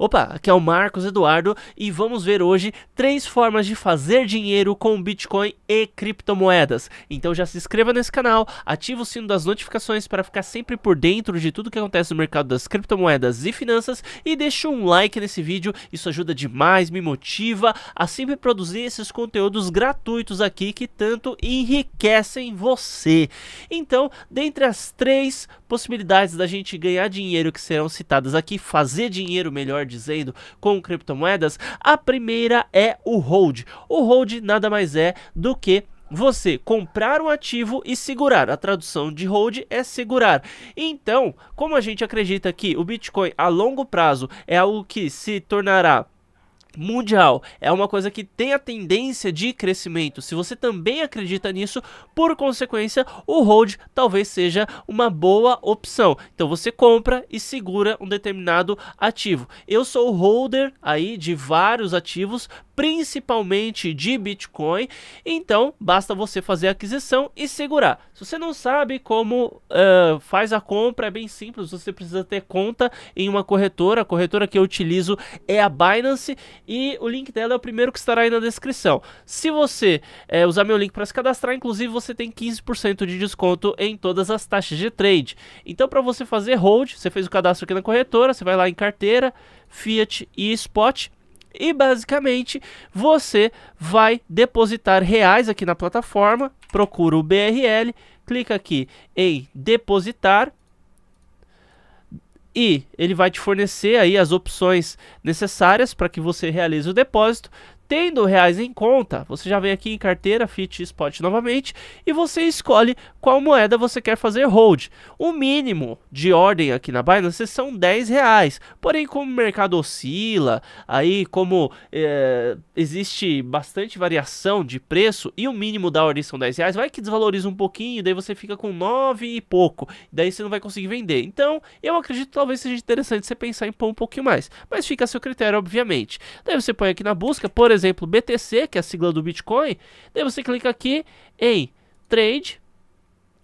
Opa, aqui é o Marcos Eduardo e vamos ver hoje três formas de fazer dinheiro com Bitcoin e criptomoedas. Então já se inscreva nesse canal, ativa o sino das notificações para ficar sempre por dentro de tudo que acontece no mercado das criptomoedas e finanças e deixa um like nesse vídeo, isso ajuda demais, me motiva a sempre produzir esses conteúdos gratuitos aqui que tanto enriquecem você. Então, dentre as três possibilidades da gente ganhar dinheiro que serão citadas aqui, fazer dinheiro melhor dizendo, com criptomoedas? A primeira é o hold. O hold nada mais é do que você comprar um ativo e segurar. A tradução de hold é segurar. Então, como a gente acredita que o Bitcoin a longo prazo é algo que se tornará mundial. É uma coisa que tem a tendência de crescimento. Se você também acredita nisso, por consequência, o hold talvez seja uma boa opção. Então você compra e segura um determinado ativo. Eu sou holder aí de vários ativos, principalmente de Bitcoin. Então, basta você fazer a aquisição e segurar. Se você não sabe como uh, faz a compra, é bem simples. Você precisa ter conta em uma corretora. A corretora que eu utilizo é a Binance e o link dela é o primeiro que estará aí na descrição. Se você uh, usar meu link para se cadastrar, inclusive, você tem 15% de desconto em todas as taxas de trade. Então, para você fazer hold, você fez o cadastro aqui na corretora, você vai lá em carteira, fiat e spot e basicamente você vai depositar reais aqui na plataforma, procura o BRL, clica aqui em depositar e ele vai te fornecer aí as opções necessárias para que você realize o depósito tendo reais em conta, você já vem aqui em carteira, FIT Spot novamente, e você escolhe qual moeda você quer fazer hold. O mínimo de ordem aqui na Binance são 10 reais, porém como o mercado oscila, aí como é, existe bastante variação de preço e o mínimo da ordem são 10 reais, vai que desvaloriza um pouquinho, daí você fica com 9 e pouco, daí você não vai conseguir vender. Então, eu acredito que talvez seja interessante você pensar em pôr um pouquinho mais, mas fica a seu critério, obviamente. Daí você põe aqui na busca, por exemplo, exemplo, BTC, que é a sigla do Bitcoin, daí você clica aqui em Trade,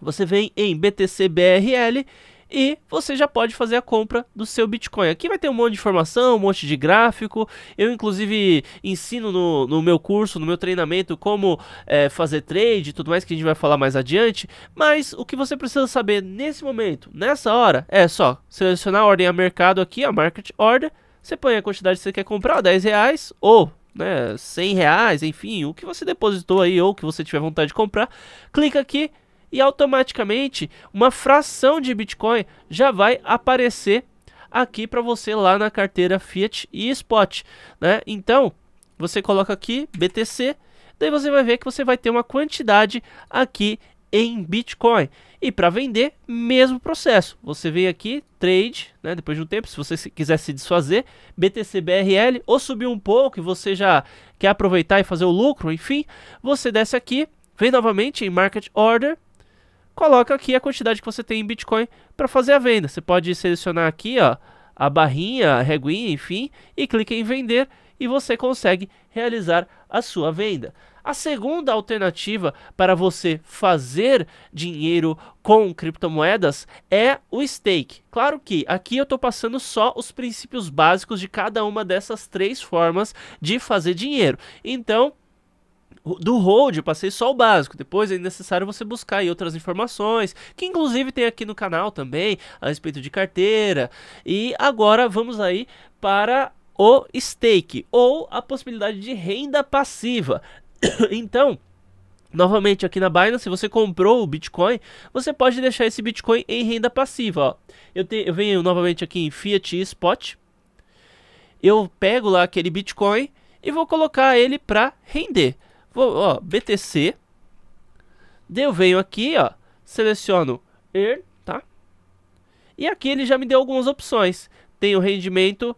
você vem em BTC BRL e você já pode fazer a compra do seu Bitcoin. Aqui vai ter um monte de informação, um monte de gráfico. Eu, inclusive, ensino no, no meu curso, no meu treinamento, como é, fazer trade e tudo mais, que a gente vai falar mais adiante. Mas o que você precisa saber nesse momento, nessa hora, é só selecionar a ordem a mercado aqui, a Market Order. Você põe a quantidade que você quer comprar, 10 reais, ou né, 100 reais, enfim, o que você depositou aí ou que você tiver vontade de comprar, clica aqui e automaticamente uma fração de Bitcoin já vai aparecer aqui para você lá na carteira Fiat e Spot, né? Então, você coloca aqui BTC, daí você vai ver que você vai ter uma quantidade aqui em Bitcoin. E para vender, mesmo processo. Você vem aqui, trade, né, depois de um tempo, se você quiser se desfazer, BTC BRL, ou subir um pouco e você já quer aproveitar e fazer o lucro, enfim, você desce aqui, vem novamente em Market Order, coloca aqui a quantidade que você tem em Bitcoin para fazer a venda. Você pode selecionar aqui ó, a barrinha, a reguinha, enfim, e clica em vender e você consegue realizar a sua venda. A segunda alternativa para você fazer dinheiro com criptomoedas é o stake. Claro que aqui eu estou passando só os princípios básicos de cada uma dessas três formas de fazer dinheiro. Então, do hold, eu passei só o básico. Depois é necessário você buscar outras informações, que inclusive tem aqui no canal também, a respeito de carteira. E agora vamos aí para o stake ou a possibilidade de renda passiva. Então, Novamente aqui na Binance, se você comprou o Bitcoin, você pode deixar esse Bitcoin em renda passiva. Ó. Eu, te, eu venho novamente aqui em Fiat Spot. Eu pego lá aquele Bitcoin e vou colocar ele para render. Vou, ó, BTC. Daí eu venho aqui, ó, seleciono Earn, tá? E aqui ele já me deu algumas opções. Tem o rendimento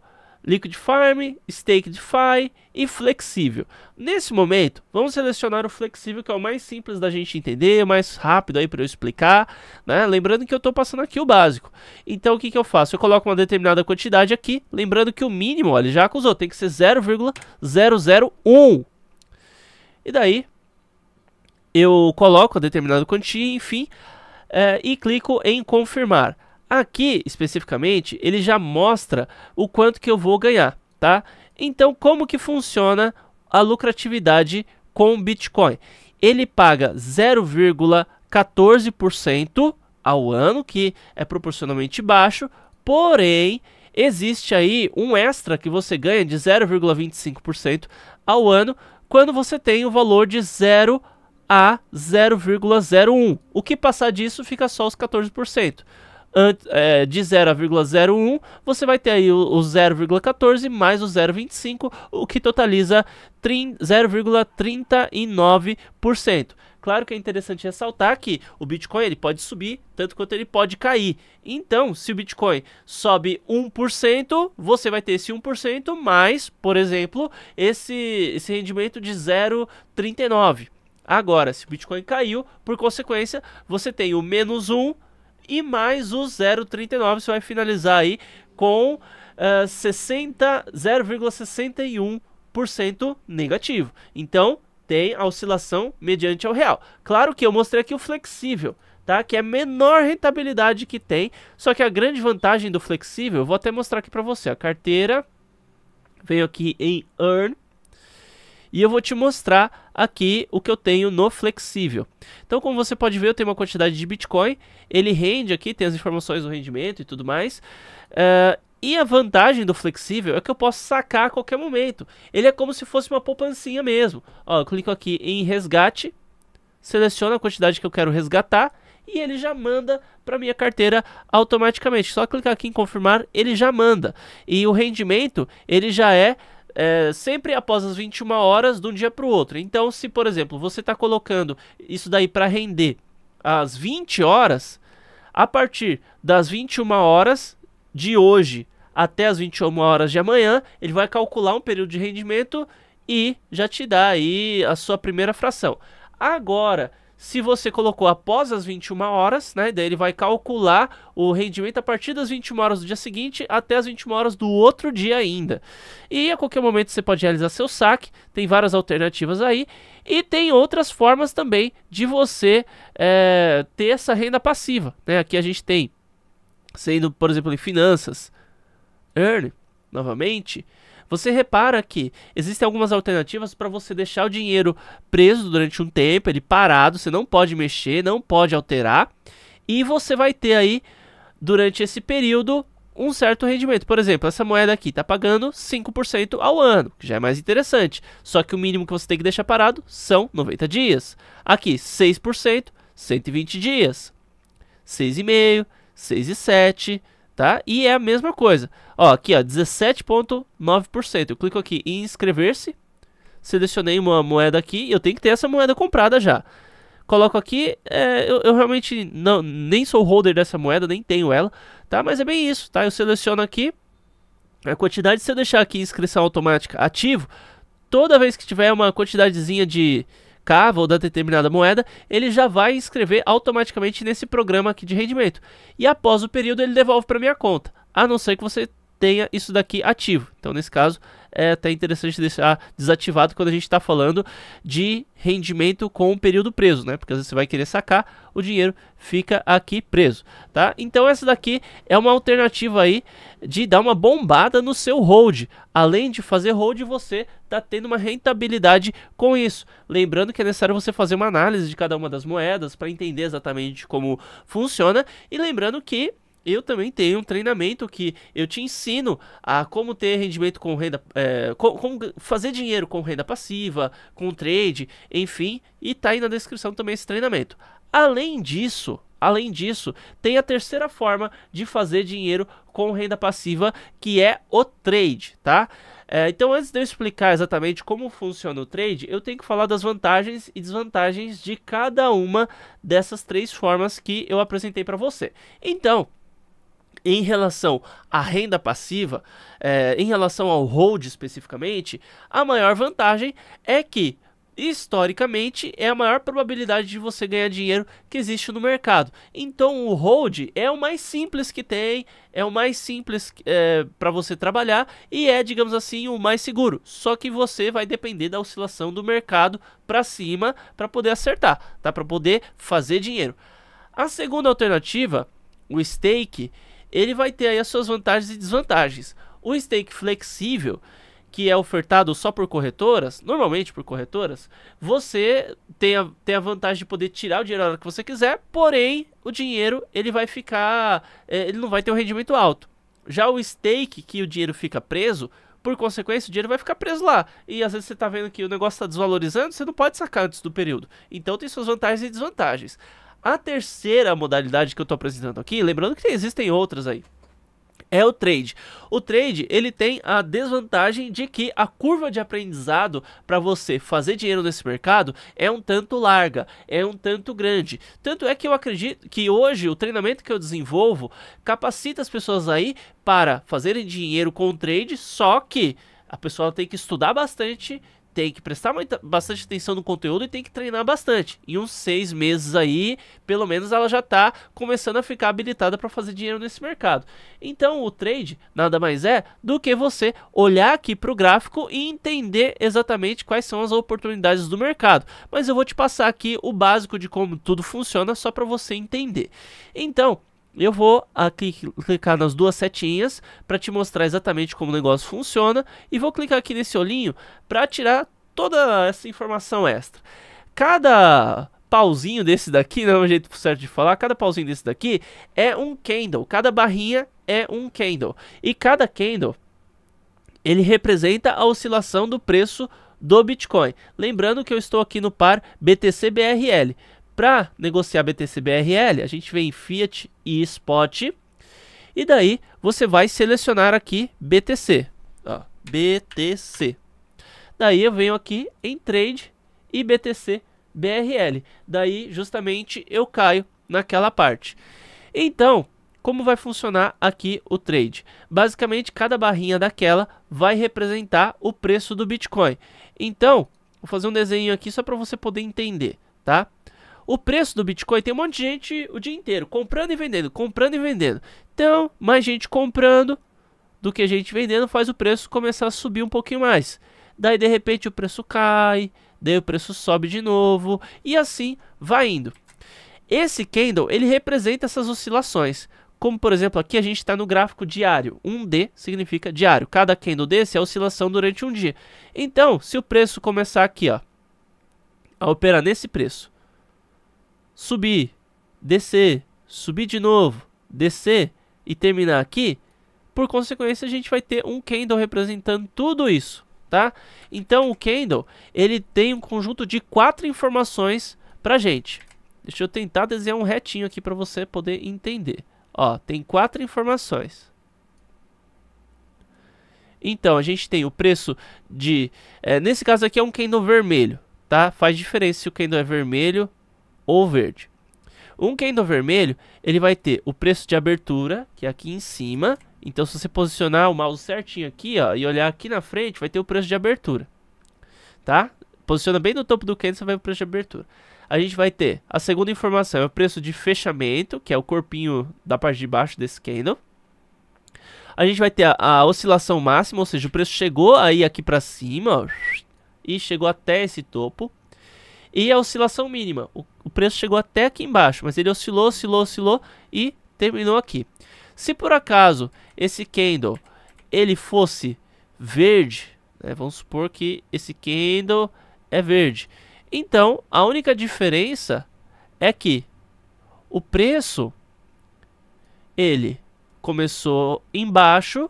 Farm, Stake DeFi e Flexível. Nesse momento, vamos selecionar o Flexível, que é o mais simples da gente entender, mais rápido aí para eu explicar, né? Lembrando que eu estou passando aqui o básico. Então, o que, que eu faço? Eu coloco uma determinada quantidade aqui, lembrando que o mínimo, olha, já acusou, tem que ser 0,001. E daí, eu coloco a determinada quantia, enfim, é, e clico em confirmar. Aqui, especificamente, ele já mostra o quanto que eu vou ganhar, tá? Então, como que funciona a lucratividade com Bitcoin? Ele paga 0,14% ao ano, que é proporcionalmente baixo, porém, existe aí um extra que você ganha de 0,25% ao ano quando você tem o valor de 0 a 0,01. O que passar disso fica só os 14% é, de 0,01, você vai ter aí o, o 0,14 mais o 0,25, o que totaliza 0,39%. Claro que é interessante ressaltar que o Bitcoin ele pode subir tanto quanto ele pode cair. Então, se o Bitcoin sobe 1%, você vai ter esse 1% mais, por exemplo, esse, esse rendimento de 0,39%. Agora, se o Bitcoin caiu, por consequência, você tem o menos 1, e mais o 0,39. Você vai finalizar aí com uh, eh, 0,61% negativo. Então, tem a oscilação mediante ao real. Claro que eu mostrei aqui o flexível, tá? Que é a menor rentabilidade que tem. Só que a grande vantagem do flexível, vou até mostrar aqui para você. A carteira veio aqui em Earn e eu vou te mostrar aqui o que eu tenho no flexível. Então, como você pode ver, eu tenho uma quantidade de Bitcoin. Ele rende aqui, tem as informações do rendimento e tudo mais. Uh, e a vantagem do flexível é que eu posso sacar a qualquer momento. Ele é como se fosse uma poupancinha mesmo. Ó, eu clico aqui em resgate, seleciono a quantidade que eu quero resgatar e ele já manda para minha carteira automaticamente. Só clicar aqui em confirmar, ele já manda. E o rendimento, ele já é é, sempre após as 21 horas de um dia para o outro. Então, se por exemplo você está colocando isso daí para render às 20 horas, a partir das 21 horas de hoje até as 21 horas de amanhã, ele vai calcular um período de rendimento e já te dá aí a sua primeira fração. Agora, se você colocou após as 21 horas, né? Daí ele vai calcular o rendimento a partir das 21 horas do dia seguinte até as 21 horas do outro dia ainda. E a qualquer momento você pode realizar seu saque, tem várias alternativas aí. E tem outras formas também de você é, ter essa renda passiva. Né? Aqui a gente tem, sendo, por exemplo, em finanças, earn, novamente. Você repara que existem algumas alternativas para você deixar o dinheiro preso durante um tempo, ele parado, você não pode mexer, não pode alterar, e você vai ter aí durante esse período um certo rendimento. Por exemplo, essa moeda aqui está pagando 5% ao ano, que já é mais interessante. Só que o mínimo que você tem que deixar parado são 90 dias. Aqui, 6%, 120 dias. 6,5, 6,7, tá? E é a mesma coisa. Ó, aqui, ó, 17.9%. Eu clico aqui em inscrever-se. Selecionei uma moeda aqui eu tenho que ter essa moeda comprada já. Coloco aqui, é, eu, eu, realmente não, nem sou holder dessa moeda, nem tenho ela, tá? Mas é bem isso, tá? Eu seleciono aqui a quantidade, se eu deixar aqui inscrição automática ativo, toda vez que tiver uma quantidadezinha de cava ou da determinada moeda, ele já vai inscrever automaticamente nesse programa aqui de rendimento. E após o período ele devolve para minha conta, a não ser que você tenha isso daqui ativo. Então, nesse caso, é até interessante deixar desativado quando a gente está falando de rendimento com o período preso, né? Porque às vezes você vai querer sacar, o dinheiro fica aqui preso, tá? Então essa daqui é uma alternativa aí de dar uma bombada no seu hold. Além de fazer hold, você tá tendo uma rentabilidade com isso. Lembrando que é necessário você fazer uma análise de cada uma das moedas para entender exatamente como funciona e lembrando que eu também tenho um treinamento que eu te ensino a como ter rendimento com renda, é, como, como fazer dinheiro com renda passiva, com trade, enfim, e tá aí na descrição também esse treinamento. Além disso, além disso, tem a terceira forma de fazer dinheiro com renda passiva, que é o trade, tá? É, então, antes de eu explicar exatamente como funciona o trade, eu tenho que falar das vantagens e desvantagens de cada uma dessas três formas que eu apresentei para você. Então, em relação à renda passiva, é, em relação ao hold especificamente, a maior vantagem é que historicamente é a maior probabilidade de você ganhar dinheiro que existe no mercado. Então o hold é o mais simples que tem, é o mais simples é, para você trabalhar e é, digamos assim, o mais seguro. Só que você vai depender da oscilação do mercado para cima para poder acertar, tá? Para poder fazer dinheiro. A segunda alternativa, o stake, ele vai ter aí as suas vantagens e desvantagens. O stake flexível, que é ofertado só por corretoras, normalmente por corretoras, você tem a, tem a vantagem de poder tirar o dinheiro na hora que você quiser, porém o dinheiro ele vai ficar, é, ele não vai ter um rendimento alto. Já o stake, que o dinheiro fica preso, por consequência, o dinheiro vai ficar preso lá. E às vezes você está vendo que o negócio está desvalorizando, você não pode sacar antes do período. Então tem suas vantagens e desvantagens. A terceira modalidade que eu estou apresentando aqui, lembrando que existem outras aí, é o trade. O trade ele tem a desvantagem de que a curva de aprendizado para você fazer dinheiro nesse mercado é um tanto larga, é um tanto grande. Tanto é que eu acredito que hoje o treinamento que eu desenvolvo capacita as pessoas aí para fazerem dinheiro com o trade, só que a pessoa tem que estudar bastante, tem que prestar muita, bastante atenção no conteúdo e tem que treinar bastante. E uns seis meses aí, pelo menos ela já está começando a ficar habilitada para fazer dinheiro nesse mercado. Então o trade nada mais é do que você olhar aqui para o gráfico e entender exatamente quais são as oportunidades do mercado. Mas eu vou te passar aqui o básico de como tudo funciona só para você entender. Então eu vou aqui clicar nas duas setinhas para te mostrar exatamente como o negócio funciona e vou clicar aqui nesse olhinho para tirar toda essa informação extra. Cada pauzinho desse daqui, não é um jeito certo de falar, cada pauzinho desse daqui é um candle, cada barrinha é um candle. E cada candle, ele representa a oscilação do preço do Bitcoin. Lembrando que eu estou aqui no par BTC-BRL para negociar BTC BRL, a gente vem em Fiat e Spot. E daí você vai selecionar aqui BTC. Ó, BTC. Daí eu venho aqui em Trade e BTC BRL. Daí justamente eu caio naquela parte. Então, como vai funcionar aqui o trade? Basicamente, cada barrinha daquela vai representar o preço do Bitcoin. Então, vou fazer um desenho aqui só para você poder entender, tá? o preço do Bitcoin tem um monte de gente o dia inteiro comprando e vendendo, comprando e vendendo. Então, mais gente comprando do que gente vendendo faz o preço começar a subir um pouquinho mais. Daí de repente o preço cai, daí o preço sobe de novo e assim vai indo. Esse candle ele representa essas oscilações. Como por exemplo, aqui a gente está no gráfico diário. 1D significa diário. Cada candle desse é a oscilação durante um dia. Então, se o preço começar aqui, ó, a operar nesse preço, subir, descer, subir de novo, descer e terminar aqui, por consequência a gente vai ter um candle representando tudo isso, tá? Então o candle, ele tem um conjunto de quatro informações pra gente. Deixa eu tentar desenhar um retinho aqui para você poder entender. Ó, tem quatro informações. Então, a gente tem o preço de... É, nesse caso aqui é um candle vermelho, tá? Faz diferença se o candle é vermelho ou verde. Um candle vermelho, ele vai ter o preço de abertura, que é aqui em cima. Então, se você posicionar o mouse certinho aqui, ó, e olhar aqui na frente, vai ter o preço de abertura. Tá? Posiciona bem no topo do candle, você vai ver o preço de abertura. A gente vai ter a segunda informação, é o preço de fechamento, que é o corpinho da parte de baixo desse candle. A gente vai ter a, a oscilação máxima, ou seja, o preço chegou aí aqui para cima, ó, e chegou até esse topo e a oscilação mínima. O, o preço chegou até aqui embaixo, mas ele oscilou, oscilou, oscilou e terminou aqui. Se por acaso esse candle ele fosse verde, né, vamos supor que esse candle é verde. Então, a única diferença é que o preço ele começou embaixo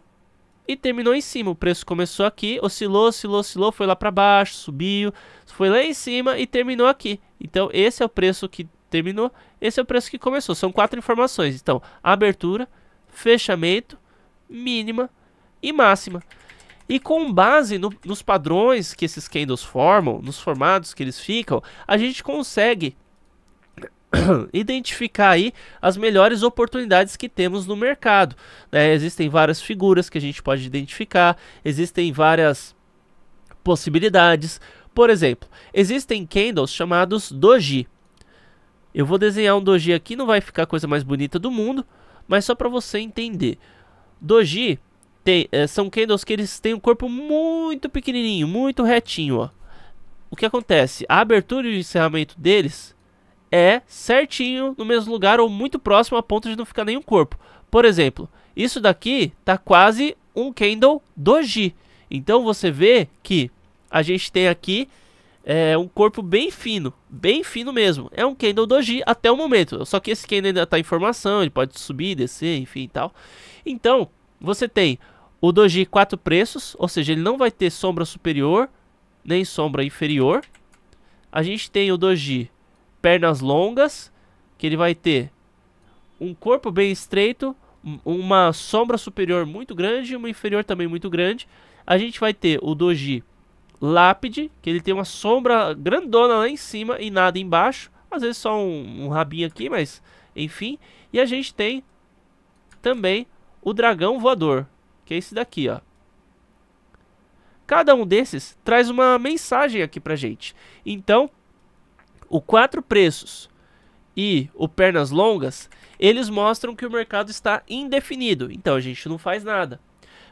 e terminou em cima. O preço começou aqui, oscilou, oscilou, oscilou, foi lá para baixo, subiu, foi lá em cima e terminou aqui. Então esse é o preço que terminou, esse é o preço que começou. São quatro informações. Então, abertura, fechamento, mínima e máxima. E com base no, nos padrões que esses candles formam, nos formados que eles ficam, a gente consegue identificar aí as melhores oportunidades que temos no mercado. Né? Existem várias figuras que a gente pode identificar, existem várias possibilidades. Por exemplo, existem candles chamados doji. Eu vou desenhar um doji aqui, não vai ficar a coisa mais bonita do mundo, mas só para você entender. Doji tem, é, são candles que eles têm um corpo muito pequenininho, muito retinho, ó. O que acontece? A abertura e o encerramento deles é certinho no mesmo lugar ou muito próximo a ponto de não ficar nenhum corpo. Por exemplo, isso daqui tá quase um candle doji. Então você vê que a gente tem aqui é, um corpo bem fino, bem fino mesmo. É um candle doji até o momento. Só que esse candle ainda tá em formação, ele pode subir, descer, enfim e tal. Então, você tem o Doji 4 preços, ou seja, ele não vai ter sombra superior nem sombra inferior. A gente tem o Doji pernas longas, que ele vai ter um corpo bem estreito, uma sombra superior muito grande e uma inferior também muito grande. A gente vai ter o Doji Lápide, que ele tem uma sombra grandona lá em cima e nada embaixo. Às vezes só um, um rabinho aqui, mas enfim. E a gente tem também o Dragão Voador, que é esse daqui, ó. Cada um desses traz uma mensagem aqui pra gente. Então, o quatro preços e o pernas longas, eles mostram que o mercado está indefinido. Então a gente não faz nada.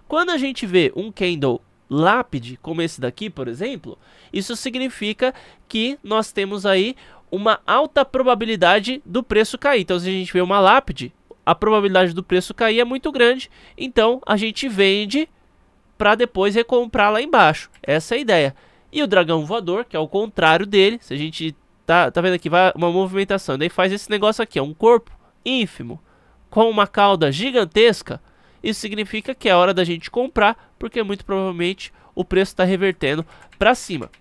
Quando a gente vê um candle lápide, como esse daqui, por exemplo, isso significa que nós temos aí uma alta probabilidade do preço cair. Então, se a gente vê uma lápide, a probabilidade do preço cair é muito grande. Então, a gente vende para depois recomprar lá embaixo. Essa é a ideia. E o dragão voador, que é o contrário dele, se a gente Tá, tá vendo aqui? Vai uma movimentação. Daí faz esse negócio aqui, é um corpo ínfimo com uma cauda gigantesca. Isso significa que é hora da gente comprar, porque muito provavelmente o preço está revertendo para cima.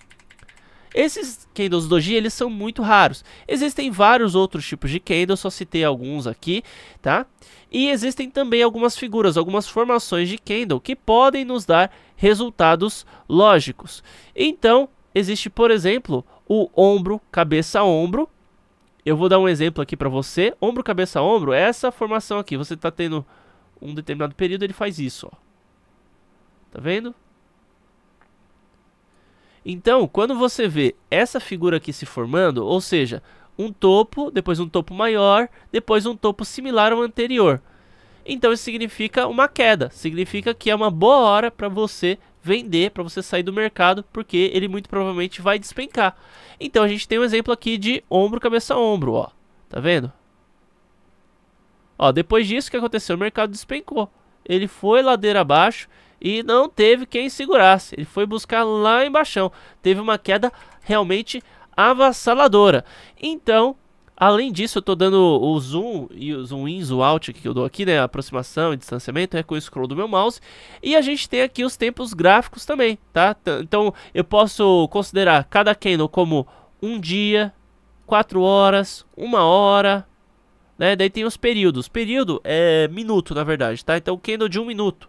Esses candles doji, eles são muito raros. Existem vários outros tipos de candles, só citei alguns aqui, tá? E existem também algumas figuras, algumas formações de candle que podem nos dar resultados lógicos. Então, existe, por exemplo, o ombro, cabeça, ombro. Eu vou dar um exemplo aqui para você. Ombro, cabeça, ombro, essa formação aqui. Você está tendo um determinado período, ele faz isso, ó. Tá vendo? Então, quando você vê essa figura aqui se formando, ou seja, um topo, depois um topo maior, depois um topo similar ao anterior. Então isso significa uma queda, significa que é uma boa hora para você vender, para você sair do mercado, porque ele muito provavelmente vai despencar. Então a gente tem um exemplo aqui de ombro, cabeça, ombro, ó. Tá vendo? Ó, depois disso, que aconteceu? O mercado despencou. Ele foi ladeira abaixo e não teve quem segurasse. Ele foi buscar lá embaixo. Teve uma queda realmente avassaladora. Então, Além disso, eu estou dando o zoom e o zoom in, zoom out que eu dou aqui, né? Aproximação e distanciamento é com o scroll do meu mouse. E a gente tem aqui os tempos gráficos também, tá? Então eu posso considerar cada candle como um dia, quatro horas, uma hora, né? Daí tem os períodos. Período é minuto, na verdade, tá? Então candle de um minuto.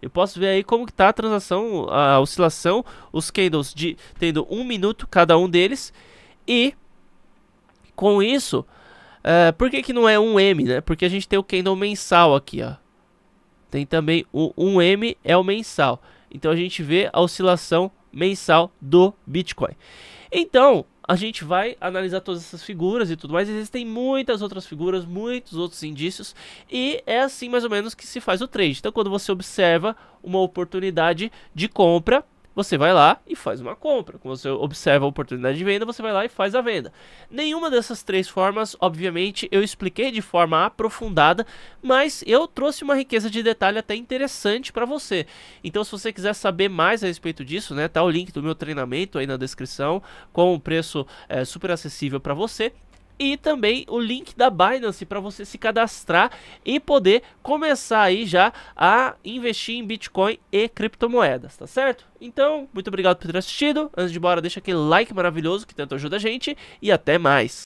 Eu posso ver aí como que tá a transação, a oscilação, os candles de tendo um minuto cada um deles e com isso, eh, por que, que não é 1M, né? Porque a gente tem o candle mensal aqui, ó. Tem também o 1M é o mensal. Então a gente vê a oscilação mensal do Bitcoin. Então, a gente vai analisar todas essas figuras e tudo mais. Existem muitas outras figuras, muitos outros indícios, e é assim mais ou menos que se faz o trade. Então, quando você observa uma oportunidade de compra, você vai lá e faz uma compra. Quando você observa a oportunidade de venda, você vai lá e faz a venda. Nenhuma dessas três formas, obviamente, eu expliquei de forma aprofundada, mas eu trouxe uma riqueza de detalhe até interessante para você. Então, se você quiser saber mais a respeito disso, né, tá o link do meu treinamento aí na descrição com o um preço é, super acessível para você e também o link da Binance para você se cadastrar e poder começar aí já a investir em Bitcoin e criptomoedas, tá certo? Então, muito obrigado por ter assistido. Antes de ir embora, deixa aquele like maravilhoso que tanto ajuda a gente e até mais.